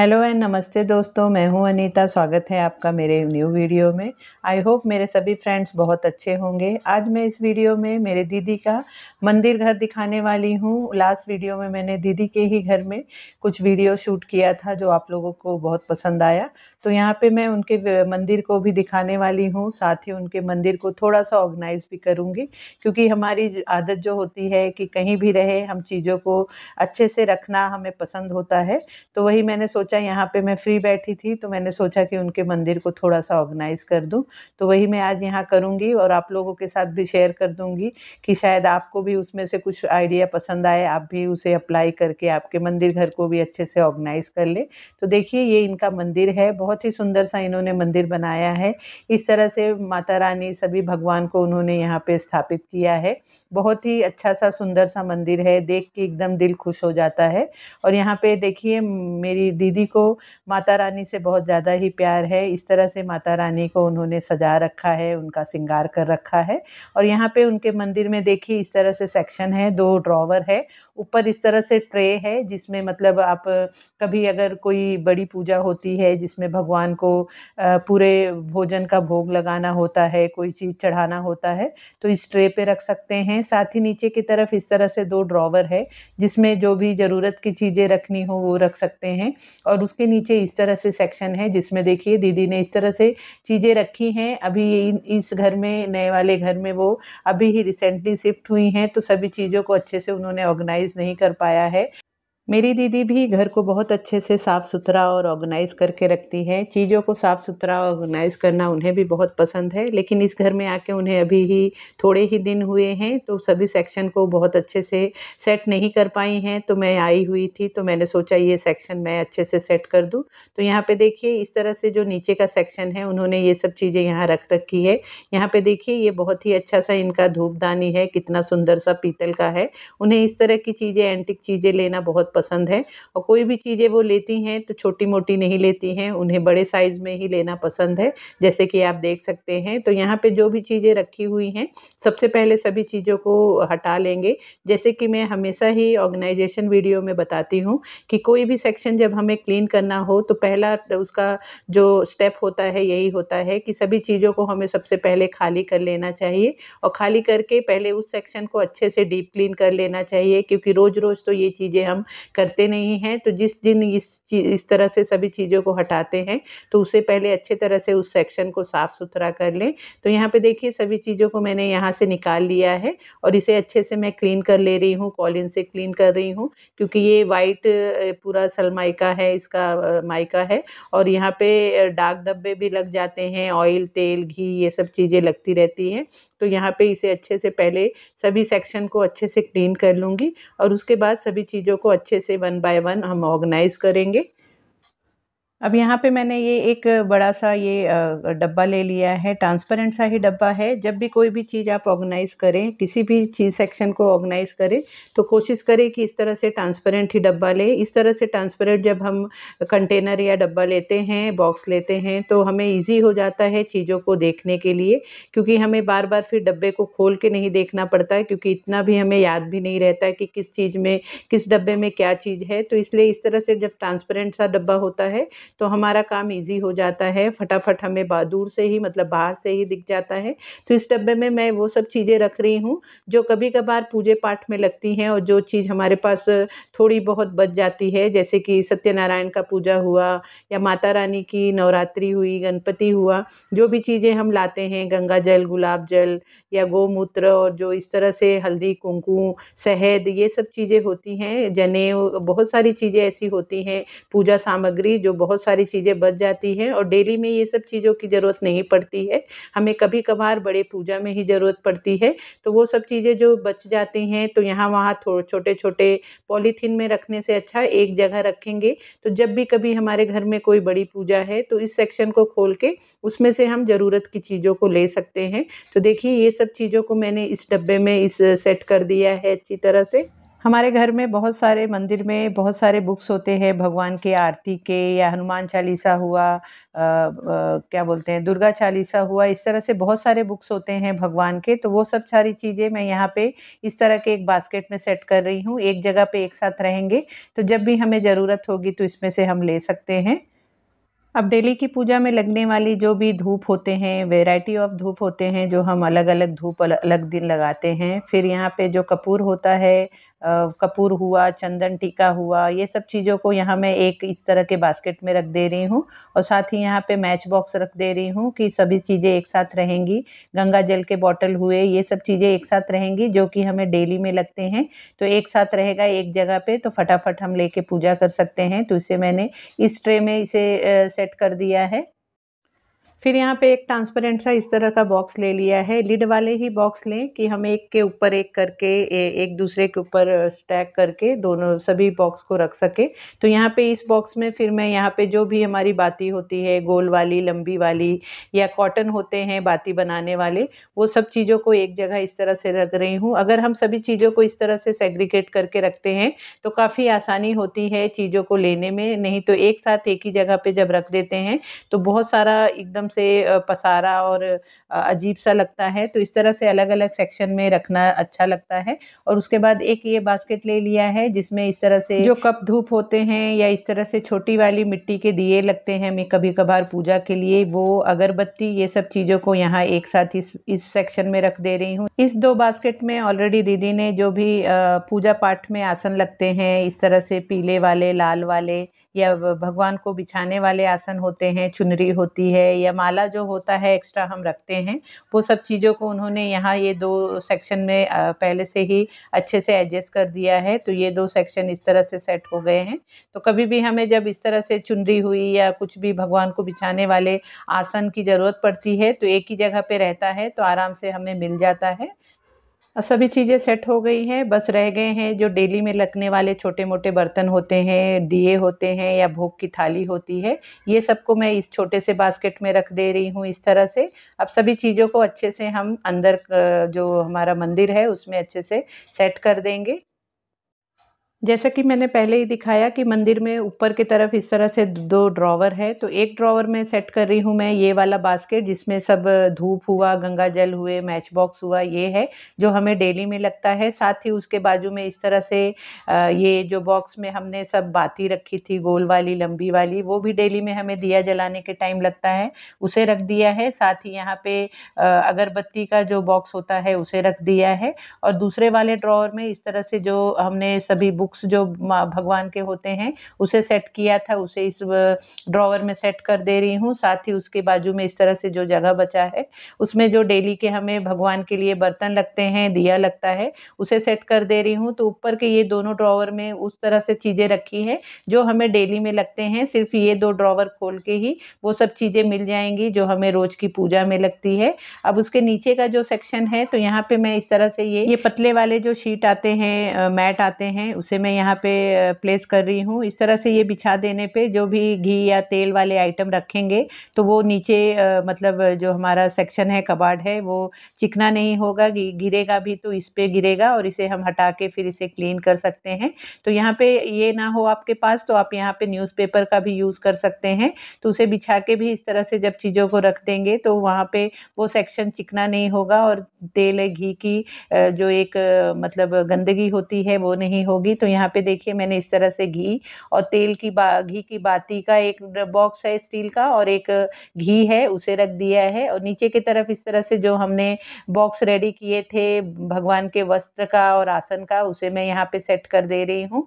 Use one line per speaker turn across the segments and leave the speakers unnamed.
hello and नमस्ते दोस्तों मैं हूं अनीता स्वागत है आपका मेरे न्यू वीडियो में आई होप मेरे सभी फ्रेंड्स बहुत अच्छे होंगे आज मैं इस वीडियो में मेरे दीदी का मंदिर घर दिखाने वाली हूं लास्ट वीडियो में मैंने दीदी के ही घर में कुछ वीडियो शूट किया था जो आप लोगों को बहुत पसंद आया तो यहाँ पर मैं उनके मंदिर को भी दिखाने वाली हूँ साथ ही उनके मंदिर को थोड़ा सा ऑर्गेनाइज भी करूँगी क्योंकि हमारी आदत जो होती है कि कहीं भी रहे हम चीज़ों को अच्छे से रखना हमें पसंद होता है तो वही मैंने सोच सोचा यहाँ पे मैं फ्री बैठी थी तो मैंने सोचा कि उनके मंदिर को थोड़ा सा ऑर्गेनाइज़ कर दूँ तो वही मैं आज यहाँ करूँगी और आप लोगों के साथ भी शेयर कर दूँगी कि शायद आपको भी उसमें से कुछ आइडिया पसंद आए आप भी उसे अप्लाई करके आपके मंदिर घर को भी अच्छे से ऑर्गेनाइज़ कर ले तो देखिए ये इनका मंदिर है बहुत ही सुंदर सा इन्होंने मंदिर बनाया है इस तरह से माता रानी सभी भगवान को उन्होंने यहाँ पे स्थापित किया है बहुत ही अच्छा सा सुंदर सा मंदिर है देख के एकदम दिल खुश हो जाता है और यहाँ पे देखिए मेरी दीदी दीदी को माता रानी से बहुत ज़्यादा ही प्यार है इस तरह से माता रानी को उन्होंने सजा रखा है उनका सिंगार कर रखा है और यहाँ पे उनके मंदिर में देखिए इस तरह से सेक्शन है दो ड्रॉवर है ऊपर इस तरह से ट्रे है जिसमें मतलब आप कभी अगर कोई बड़ी पूजा होती है जिसमें भगवान को पूरे भोजन का भोग लगाना होता है कोई चीज़ चढ़ाना होता है तो इस ट्रे पे रख सकते हैं साथ ही नीचे की तरफ इस तरह से दो ड्रॉवर है जिसमें जो भी ज़रूरत की चीज़ें रखनी हो वो रख सकते हैं और उसके नीचे इस तरह से सेक्शन है जिसमें देखिए दीदी ने इस तरह से चीज़ें रखी हैं अभी इस घर में नए वाले घर में वो अभी ही रिसेंटली शिफ्ट हुई हैं तो सभी चीज़ों को अच्छे से उन्होंने ऑर्गेनाइज नहीं कर पाया है मेरी दीदी भी घर को बहुत अच्छे से साफ़ सुथरा और ऑर्गेनाइज़ करके रखती है चीज़ों को साफ़ सुथरा ऑर्गेनाइज़ करना उन्हें भी बहुत पसंद है लेकिन इस घर में आके उन्हें अभी ही थोड़े ही दिन हुए हैं तो सभी सेक्शन को बहुत अच्छे से सेट नहीं कर पाई हैं तो मैं आई हुई थी तो मैंने सोचा ये सेक्शन मैं अच्छे से सेट कर दूँ तो यहाँ पर देखिए इस तरह से जो नीचे का सेक्शन है उन्होंने ये सब चीज़ें यहाँ रख रखी है यहाँ पर देखिए ये बहुत ही अच्छा सा इनका धूपदानी है कितना सुंदर सा पीतल का है उन्हें इस तरह की चीज़ें एंटिक चीज़ें लेना बहुत पसंद है और कोई भी चीज़ें वो लेती हैं तो छोटी मोटी नहीं लेती हैं उन्हें बड़े साइज़ में ही लेना पसंद है जैसे कि आप देख सकते हैं तो यहाँ पे जो भी चीज़ें रखी हुई हैं सबसे पहले सभी चीज़ों को हटा लेंगे जैसे कि मैं हमेशा ही ऑर्गेनाइजेशन वीडियो में बताती हूँ कि कोई भी सेक्शन जब हमें क्लीन करना हो तो पहला उसका जो स्टेप होता है यही होता है कि सभी चीज़ों को हमें सबसे पहले खाली कर लेना चाहिए और खाली करके पहले उस सेक्शन को अच्छे से डीप क्लीन कर लेना चाहिए क्योंकि रोज़ रोज़ तो ये चीज़ें हम करते नहीं हैं तो जिस दिन इस इस तरह से सभी चीज़ों को हटाते हैं तो उसे पहले अच्छे तरह से उस सेक्शन को साफ़ सुथरा कर लें तो यहाँ पे देखिए सभी चीज़ों को मैंने यहाँ से निकाल लिया है और इसे अच्छे से मैं क्लीन कर ले रही हूँ कॉलिन से क्लीन कर रही हूँ क्योंकि ये वाइट पूरा सलमाइका है इसका माइका है और यहाँ पे डाक धब्बे भी लग जाते हैं ऑयल तेल घी ये सब चीज़ें लगती रहती हैं तो यहाँ पे इसे अच्छे से पहले सभी सेक्शन को अच्छे से क्लीन कर लूँगी और उसके बाद सभी चीज़ों को अच्छे अच्छे से वन बाय वन हम ऑर्गेनाइज करेंगे अब यहाँ पे मैंने ये एक बड़ा सा ये डब्बा ले लिया है ट्रांसपेरेंट सा ही डब्बा है जब भी कोई भी चीज़ आप ऑर्गेनाइज़ करें किसी भी चीज़ सेक्शन को ऑर्गेनाइज़ करें तो कोशिश करें कि इस तरह से ट्रांसपेरेंट ही डब्बा लें इस तरह से ट्रांसपेरेंट जब हम कंटेनर या डब्बा लेते हैं बॉक्स लेते हैं तो हमें ईजी हो जाता है चीज़ों को देखने के लिए क्योंकि हमें बार बार फिर डब्बे को खोल के नहीं देखना पड़ता है क्योंकि इतना भी हमें याद भी नहीं रहता है कि किस चीज़ में किस डब्बे में क्या चीज़ है तो इसलिए इस तरह से जब ट्रांसपेरेंट सा डब्बा होता है तो हमारा काम ईजी हो जाता है फटाफट हमें दूर से ही मतलब बाहर से ही दिख जाता है तो इस डब्बे में मैं वो सब चीज़ें रख रही हूँ जो कभी कभार पूजे पाठ में लगती हैं और जो चीज़ हमारे पास थोड़ी बहुत बच जाती है जैसे कि सत्यनारायण का पूजा हुआ या माता रानी की नवरात्रि हुई गणपति हुआ जो भी चीज़ें हम लाते हैं गंगा जल गुलाब जल या गोमूत्र और जो इस तरह से हल्दी कुंकू शहद ये सब चीज़ें होती हैं जने बहुत सारी चीज़ें ऐसी होती हैं पूजा सामग्री जो बहुत बहुत सारी चीज़ें बच जाती हैं और डेली में ये सब चीज़ों की ज़रूरत नहीं पड़ती है हमें कभी कभार बड़े पूजा में ही ज़रूरत पड़ती है तो वो सब चीज़ें जो बच जाती हैं तो यहाँ वहाँ छोटे छोटे पॉलीथीन में रखने से अच्छा एक जगह रखेंगे तो जब भी कभी हमारे घर में कोई बड़ी पूजा है तो इस सेक्शन को खोल के उसमें से हम ज़रूरत की चीज़ों को ले सकते हैं तो देखिए ये सब चीज़ों को मैंने इस डब्बे में इस सेट कर दिया है अच्छी तरह से हमारे घर में बहुत सारे मंदिर में बहुत सारे बुक्स होते हैं भगवान के आरती के या हनुमान चालीसा हुआ आ, आ, क्या बोलते हैं दुर्गा चालीसा हुआ इस तरह से बहुत सारे बुक्स होते हैं भगवान के तो वो सब सारी चीज़ें मैं यहाँ पे इस तरह के एक बास्केट में सेट कर रही हूँ एक जगह पे एक साथ रहेंगे तो जब भी हमें ज़रूरत होगी तो इसमें से हम ले सकते हैं अब डेली की पूजा में लगने वाली जो भी धूप होते हैं वेराइटी ऑफ धूप होते हैं जो हम अलग अलग धूप अलग दिन लगाते हैं फिर यहाँ पे जो कपूर होता है कपूर हुआ चंदन टीका हुआ ये सब चीज़ों को यहाँ मैं एक इस तरह के बास्केट में रख दे रही हूँ और साथ ही यहाँ पे मैच बॉक्स रख दे रही हूँ कि सभी चीज़ें एक साथ रहेंगी गंगा जल के बॉटल हुए ये सब चीज़ें एक साथ रहेंगी जो कि हमें डेली में लगते हैं तो एक साथ रहेगा एक जगह पर तो फटाफट हम ले पूजा कर सकते हैं तो इसे मैंने इस ट्रे में इसे सेट कर दिया है फिर यहाँ पे एक ट्रांसपेरेंट सा इस तरह का बॉक्स ले लिया है लिड वाले ही बॉक्स लें कि हम एक के ऊपर एक करके एक दूसरे के ऊपर स्टैक करके दोनों सभी बॉक्स को रख सके तो यहाँ पे इस बॉक्स में फिर मैं यहाँ पे जो भी हमारी बाती होती है गोल वाली लंबी वाली या कॉटन होते हैं बाती बनाने वाले वो सब चीज़ों को एक जगह इस तरह से रख रही हूँ अगर हम सभी चीज़ों को इस तरह से सेग्रीगेट करके रखते हैं तो काफ़ी आसानी होती है चीज़ों को लेने में नहीं तो एक साथ एक ही जगह पर जब रख देते हैं तो बहुत सारा एकदम से पसारा और अजीब सा लगता है तो इस तरह से अलग अलग सेक्शन में रखना अच्छा लगता है और उसके बाद एक ये बास्केट ले लिया है जिसमें इस तरह से जो कप धूप होते हैं या इस तरह से छोटी वाली मिट्टी के दिए लगते हैं मैं कभी कभार पूजा के लिए वो अगरबत्ती ये सब चीज़ों को यहाँ एक साथ इस इस सेक्शन में रख दे रही हूँ इस दो बास्केट में ऑलरेडी दीदी ने जो भी पूजा पाठ में आसन लगते हैं इस तरह से पीले वाले लाल वाले या भगवान को बिछाने वाले आसन होते हैं चुनरी होती है या माला जो होता है एक्स्ट्रा हम रखते हैं वो सब चीज़ों को उन्होंने यहाँ ये दो सेक्शन में पहले से ही अच्छे से एडजस्ट कर दिया है तो ये दो सेक्शन इस तरह से सेट हो गए हैं तो कभी भी हमें जब इस तरह से चुनरी हुई या कुछ भी भगवान को बिछाने वाले आसन की ज़रूरत पड़ती है तो एक ही जगह पर रहता है तो आराम से हमें मिल जाता है अब सभी चीज़ें सेट हो गई हैं बस रह गए हैं जो डेली में लगने वाले छोटे मोटे बर्तन होते हैं दिए होते हैं या भोग की थाली होती है ये सबको मैं इस छोटे से बास्केट में रख दे रही हूँ इस तरह से अब सभी चीज़ों को अच्छे से हम अंदर जो हमारा मंदिर है उसमें अच्छे से सेट कर देंगे जैसा कि मैंने पहले ही दिखाया कि मंदिर में ऊपर की तरफ इस तरह से दो ड्रॉवर है तो एक ड्रॉवर में सेट कर रही हूँ मैं ये वाला बास्केट जिसमें सब धूप हुआ गंगा जल हुए मैच बॉक्स हुआ ये है जो हमें डेली में लगता है साथ ही उसके बाजू में इस तरह से ये जो बॉक्स में हमने सब बाती रखी थी गोल वाली लंबी वाली वो भी डेली में हमें दिया जलाने के टाइम लगता है उसे रख दिया है साथ ही यहाँ पे अगरबत्ती का जो बॉक्स होता है उसे रख दिया है और दूसरे वाले ड्रॉवर में इस तरह से जो हमने सभी बुक बुक्स जो भगवान के होते हैं उसे सेट किया था उसे इस ड्रॉवर में सेट कर दे रही हूँ साथ ही उसके बाजू में इस तरह से जो जगह बचा है उसमें जो डेली के हमें भगवान के लिए बर्तन लगते हैं दिया लगता है उसे सेट कर दे रही हूँ तो ऊपर के ये दोनों ड्रॉवर में उस तरह से चीज़ें रखी हैं जो हमें डेली में लगते हैं सिर्फ ये दो ड्रॉवर खोल के ही वो सब चीज़ें मिल जाएंगी जो हमें रोज़ की पूजा में लगती है अब उसके नीचे का जो सेक्शन है तो यहाँ पे मैं इस तरह से ये ये पतले वाले जो शीट आते हैं मैट आते हैं उसे मैं यहाँ पे प्लेस कर रही हूँ इस तरह से ये बिछा देने पे जो भी घी या तेल वाले आइटम रखेंगे तो वो नीचे मतलब जो हमारा सेक्शन है कबाड़ है वो चिकना नहीं होगा गिरेगा भी तो इस पर गिरेगा और इसे हम हटा के फिर इसे क्लीन कर सकते हैं तो यहाँ पर ये ना हो आपके पास तो आप यहाँ पर न्यूज़पेपर का भी यूज़ कर सकते हैं तो उसे बिछा के भी इस तरह से जब चीज़ों को रख देंगे तो वहाँ पे वो सेक्शन चिकना नहीं होगा और तेल घी की जो एक मतलब गंदगी होती है वो नहीं होगी तो तो यहाँ पे देखिए मैंने इस तरह से घी और तेल की बा घी की बाती का एक बॉक्स है स्टील का और एक घी है उसे रख दिया है और नीचे की तरफ इस तरह से जो हमने बॉक्स रेडी किए थे भगवान के वस्त्र का और आसन का उसे मैं यहाँ पे सेट कर दे रही हूँ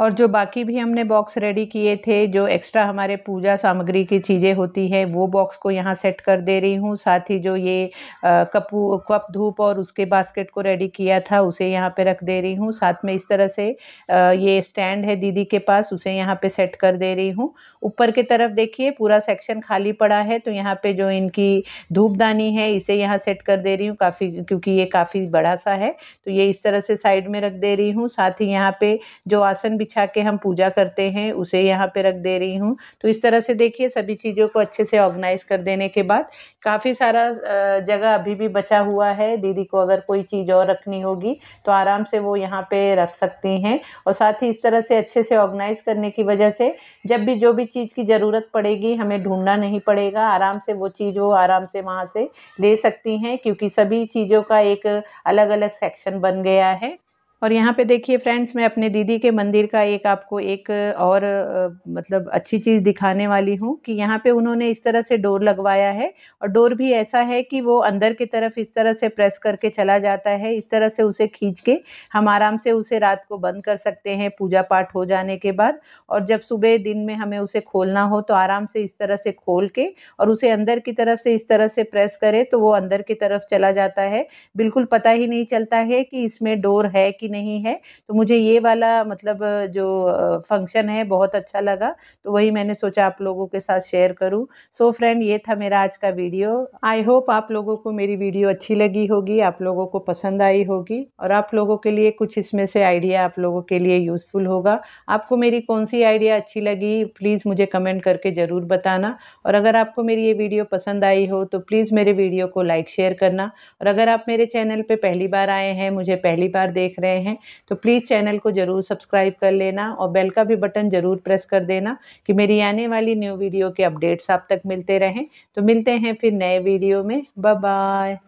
और जो बाकी भी हमने बॉक्स रेडी किए थे जो एक्स्ट्रा हमारे पूजा सामग्री की चीज़ें होती हैं वो बॉक्स को यहाँ सेट कर दे रही हूँ साथ ही जो ये कपू कप धूप और उसके बास्केट को रेडी किया था उसे यहाँ पे रख दे रही हूँ साथ में इस तरह से ये स्टैंड है दीदी के पास उसे यहाँ पे सेट कर दे रही हूँ ऊपर की तरफ देखिए पूरा सेक्शन खाली पड़ा है तो यहाँ पर जो इनकी धूपदानी है इसे यहाँ सेट कर दे रही हूँ काफ़ी क्योंकि ये काफ़ी बड़ा सा है तो ये इस तरह से साइड में रख दे रही हूँ साथ ही यहाँ पर जो आसन बिछा के हम पूजा करते हैं उसे यहाँ पे रख दे रही हूँ तो इस तरह से देखिए सभी चीज़ों को अच्छे से ऑर्गेनाइज कर देने के बाद काफ़ी सारा जगह अभी भी बचा हुआ है दीदी को अगर कोई चीज़ और रखनी होगी तो आराम से वो यहाँ पे रख सकती हैं और साथ ही इस तरह से अच्छे से ऑर्गेनाइज करने की वजह से जब भी जो भी चीज़ की ज़रूरत पड़ेगी हमें ढूंढना नहीं पड़ेगा आराम से वो चीज़ वो आराम से वहाँ से ले सकती हैं क्योंकि सभी चीज़ों का एक अलग अलग सेक्शन बन गया है और यहाँ पे देखिए फ्रेंड्स मैं अपने दीदी के मंदिर का एक आपको एक और मतलब अच्छी चीज़ दिखाने वाली हूँ कि यहाँ पे उन्होंने इस तरह से डोर लगवाया है और डोर भी ऐसा है कि वो अंदर की तरफ इस तरह से प्रेस करके चला जाता है इस तरह से उसे खींच के हम आराम से उसे रात को बंद कर सकते हैं पूजा पाठ हो जाने के बाद और जब सुबह दिन में हमें उसे खोलना हो तो आराम से इस तरह से खोल के और उसे अंदर की तरफ से इस तरह से प्रेस करें तो वो अंदर की तरफ चला जाता है बिल्कुल पता ही नहीं चलता है कि इसमें डोर है कि की नहीं है तो मुझे ये वाला मतलब जो फंक्शन है बहुत अच्छा लगा तो वही मैंने सोचा आप लोगों के साथ शेयर करूं सो फ्रेंड ये था मेरा आज का वीडियो आई होप आप लोगों को मेरी वीडियो अच्छी लगी होगी आप लोगों को पसंद आई होगी और आप लोगों के लिए कुछ इसमें से आइडिया आप लोगों के लिए यूज़फुल होगा आपको मेरी कौन सी आइडिया अच्छी लगी प्लीज़ मुझे कमेंट करके ज़रूर बताना और अगर आपको मेरी ये वीडियो पसंद आई हो तो प्लीज़ मेरे वीडियो को लाइक शेयर करना और अगर आप मेरे चैनल पर पहली बार आए हैं मुझे पहली बार देख रहे हैं गए हैं तो प्लीज़ चैनल को ज़रूर सब्सक्राइब कर लेना और बेल का भी बटन ज़रूर प्रेस कर देना कि मेरी आने वाली न्यू वीडियो के अपडेट्स आप तक मिलते रहें तो मिलते हैं फिर नए वीडियो में बाय